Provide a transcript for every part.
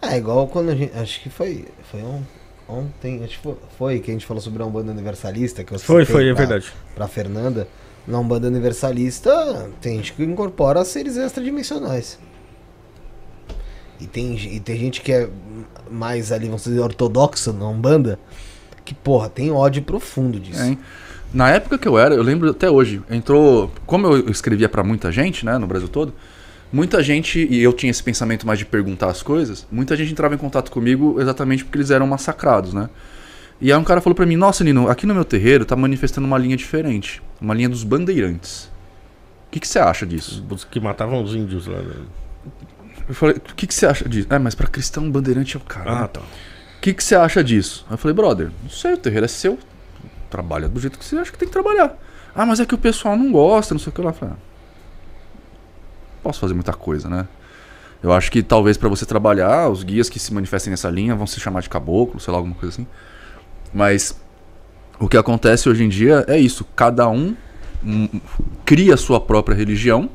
É igual quando a gente. Acho que foi. Foi um, ontem. Acho que foi, que a gente falou sobre a Umbanda Universalista. Que eu foi, foi, é pra, é verdade. Pra Fernanda. Na Umbanda Universalista, tem gente que incorpora seres extradimensionais. E tem, e tem gente que é mais ali, vamos dizer, ortodoxa na Umbanda. Que, porra, tem ódio profundo disso. É, Na época que eu era, eu lembro até hoje, entrou. Como eu escrevia para muita gente, né, no Brasil todo. Muita gente, e eu tinha esse pensamento mais de perguntar as coisas, muita gente entrava em contato comigo exatamente porque eles eram massacrados, né? E aí um cara falou para mim: "Nossa, Nino, aqui no meu terreiro tá manifestando uma linha diferente, uma linha dos bandeirantes. O que você acha disso?" Os que matavam os índios lá. Né? Eu falei: "O que você acha disso?" "Ah, mas para cristão bandeirante é o cara." Ah, né? tá. "O que você acha disso?" Eu falei: "Brother, não sei, o terreiro é seu. Trabalha do jeito que você acha que tem que trabalhar." "Ah, mas é que o pessoal não gosta, não sei o que lá." Eu falei, ah, posso fazer muita coisa, né? Eu acho que talvez para você trabalhar, os guias que se manifestem nessa linha vão se chamar de caboclo, sei lá, alguma coisa assim. Mas o que acontece hoje em dia é isso: cada um hum, cria sua própria religião,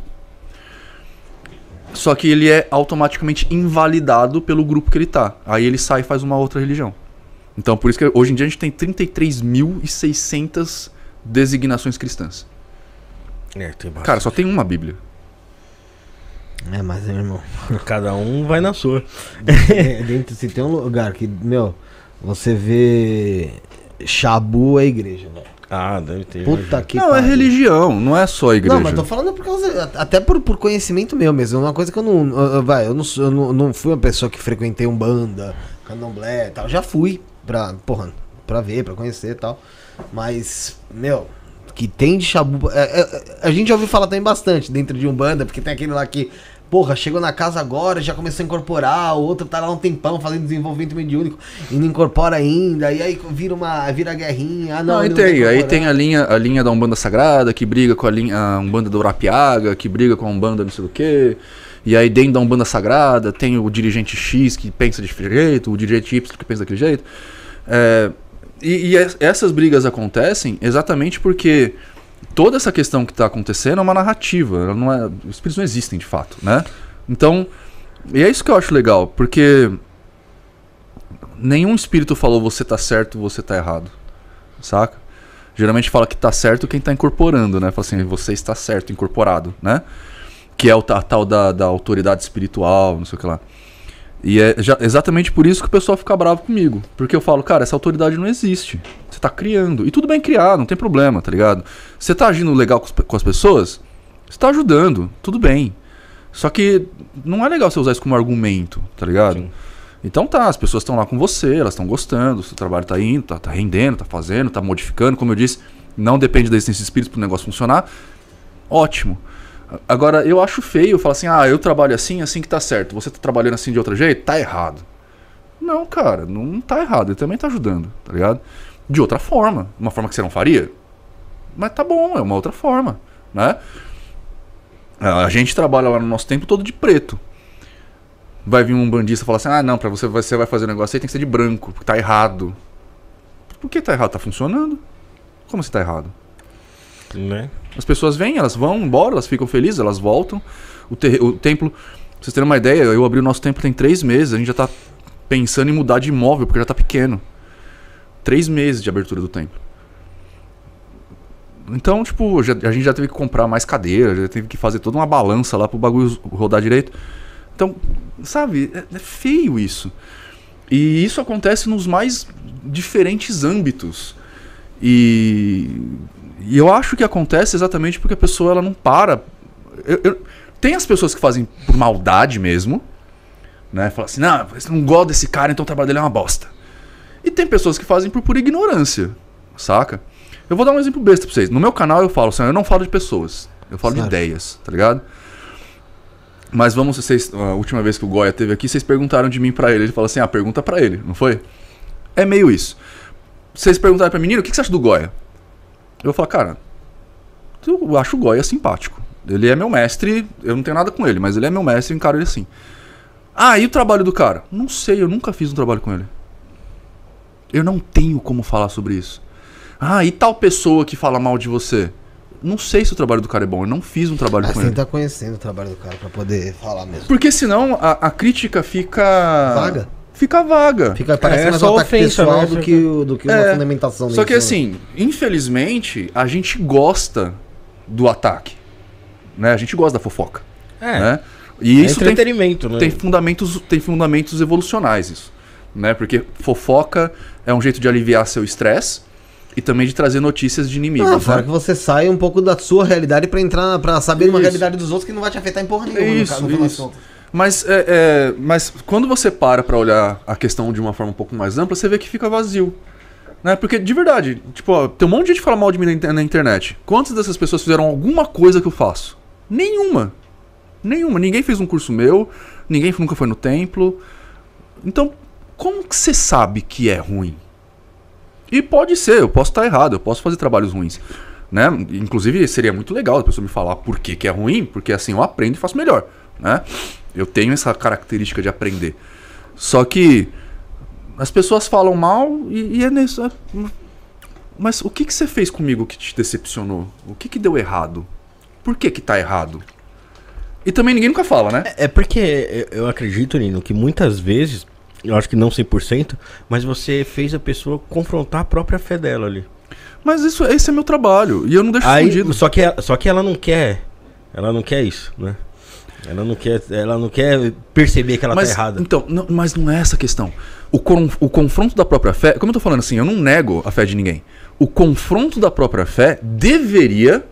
só que ele é automaticamente invalidado pelo grupo que ele tá. Aí ele sai e faz uma outra religião. Então, por isso que hoje em dia a gente tem 33.600 designações cristãs. É, tem bastante. Cara, só tem uma Bíblia. É, mas, irmão. Cada um vai na sua. Dentro, se tem um lugar que, meu, você vê. Xabu é igreja, velho. Né? Ah, deve ter. Puta que Não, é religião, não é só igreja. Não, mas tô falando por causa. Até por, por conhecimento meu mesmo. É uma coisa que eu não. eu, vai, eu, não, eu não, fui uma pessoa que frequentei Umbanda, Candomblé e tal. Já fui pra. Porra, pra ver, pra conhecer e tal. Mas, meu, que tem de Xabu. É, é, a gente já ouviu falar também bastante dentro de Umbanda, porque tem aquele lá que porra, chegou na casa agora, já começou a incorporar, o outro tá lá um tempão fazendo desenvolvimento mediúnico e não incorpora ainda, e aí vira uma vira guerrinha. Ah, não, não, aí tem, aí tem a linha, a linha da Umbanda Sagrada, que briga com a linha a ah, Umbanda do Urapiaga, que briga com a Umbanda não sei do que. E aí dentro da Umbanda Sagrada tem o dirigente X que pensa de jeito, o dirigente Y que pensa daquele jeito. É, e, e essas brigas acontecem exatamente porque toda essa questão que está acontecendo é uma narrativa, não é, os espíritos não existem de fato, né? Então, e é isso que eu acho legal, porque nenhum espírito falou você tá certo, você tá errado, saca? Geralmente fala que tá certo quem tá incorporando, né? Fala assim, você está certo, incorporado, né? Que é o tal da, da autoridade espiritual, não sei o que lá. E é já, exatamente por isso que o pessoal fica bravo comigo. Porque eu falo, cara, essa autoridade não existe. Você tá criando. E tudo bem criar, não tem problema, tá ligado? Você tá agindo legal com, com as pessoas, você tá ajudando, tudo bem. Só que não é legal você usar isso como argumento, tá ligado? Sim. Então tá, as pessoas estão lá com você, elas estão gostando, o seu trabalho tá indo, tá, tá rendendo, tá fazendo, tá modificando. Como eu disse, não depende da existência de espíritos pro negócio funcionar. Ótimo. Agora, eu acho feio falar assim, ah, eu trabalho assim, assim que tá certo. Você tá trabalhando assim de outro jeito? Tá errado. Não, cara, não tá errado. Ele também tá ajudando, tá ligado? De outra forma. Uma forma que você não faria? Mas tá bom, é uma outra forma, né? É, a gente trabalha lá no nosso tempo todo de preto. Vai vir um bandista falar assim, ah, não, pra você, você vai fazer um negócio aí tem que ser de branco, porque tá errado. Por que tá errado? Tá funcionando. Como se assim tá errado? Né? As pessoas vêm, elas vão embora, elas ficam felizes, elas voltam. O, ter, o templo, pra vocês terem uma ideia, eu abri o nosso templo tem três meses, a gente já tá pensando em mudar de imóvel, porque já tá pequeno. Três meses de abertura do templo. Então, tipo, já, a gente já teve que comprar mais cadeira, já teve que fazer toda uma balança lá pro bagulho rodar direito. Então, sabe, é, é feio isso. E isso acontece nos mais diferentes âmbitos. E e eu acho que acontece exatamente porque a pessoa ela não para. Eu, eu... Tem as pessoas que fazem por maldade mesmo, né? Fala assim, não, você não gosta desse cara, então o trabalho dele é uma bosta. E tem pessoas que fazem por pura ignorância, saca? Eu vou dar um exemplo besta pra vocês. No meu canal eu falo assim, eu não falo de pessoas, eu falo de ideias, tá ligado? Mas vamos, vocês, a última vez que o Goya teve aqui, vocês perguntaram de mim para ele. Ele falou assim: ah, pergunta para ele, não foi? É meio isso. Vocês perguntaram pra menino, o que você acha do Goya? eu falo, cara, eu acho o Goya simpático. Ele é meu mestre, eu não tenho nada com ele, mas ele é meu mestre e encaro ele assim. Ah, e o trabalho do cara? Não sei, eu nunca fiz um trabalho com ele. Eu não tenho como falar sobre isso. Ah, e tal pessoa que fala mal de você? Não sei se o trabalho do cara é bom, eu não fiz um trabalho ah, com ele. Você tá conhecendo o trabalho do cara para poder falar mesmo. Porque senão a, a crítica fica. Vaga? fica vaga. Fica, parecendo é, mais só um ataque ofensa, pessoal né? do que, do que uma é, fundamentação. Só que né? assim, infelizmente, a gente gosta do ataque. Né? A gente gosta da fofoca. É. Né? E é isso entretenimento, tem, né? tem fundamentos, tem fundamentos evolucionais isso, né? Porque fofoca é um jeito de aliviar seu estresse e também de trazer notícias de inimigos. Ah, né? fora que você sai um pouco da sua realidade para entrar para saber isso. uma realidade dos outros que não vai te afetar em porra nenhuma, isso, no caso, no isso. Mas, é, é, mas quando você para para olhar a questão de uma forma um pouco mais ampla, você vê que fica vazio. Né? Porque, de verdade, tipo, ó, tem um monte de gente que fala mal de mim na, na internet. Quantas dessas pessoas fizeram alguma coisa que eu faço? Nenhuma. Nenhuma. Ninguém fez um curso meu, ninguém nunca foi no templo. Então, como que você sabe que é ruim? E pode ser, eu posso estar errado, eu posso fazer trabalhos ruins. Né? Inclusive, seria muito legal a pessoa me falar por que, que é ruim, porque assim eu aprendo e faço melhor né? Eu tenho essa característica de aprender. Só que as pessoas falam mal e, e é nisso. É, mas o que, que você fez comigo que te decepcionou? O que, que deu errado? Por que que tá errado? E também ninguém nunca fala, né? É, é porque eu acredito, Nino, que muitas vezes, eu acho que não 100%, mas você fez a pessoa confrontar a própria fé dela ali. Mas isso, esse é meu trabalho, e eu não deixo Aí, escondido. Só que, só que ela não quer, ela não quer isso, né? Ela não quer, ela não quer perceber que ela tá mas, tá errada. Então, não, mas não é essa a questão. O, con, o confronto da própria fé, como eu tô falando assim, eu não nego a fé de ninguém. O confronto da própria fé deveria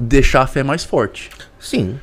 deixar a fé mais forte. Sim.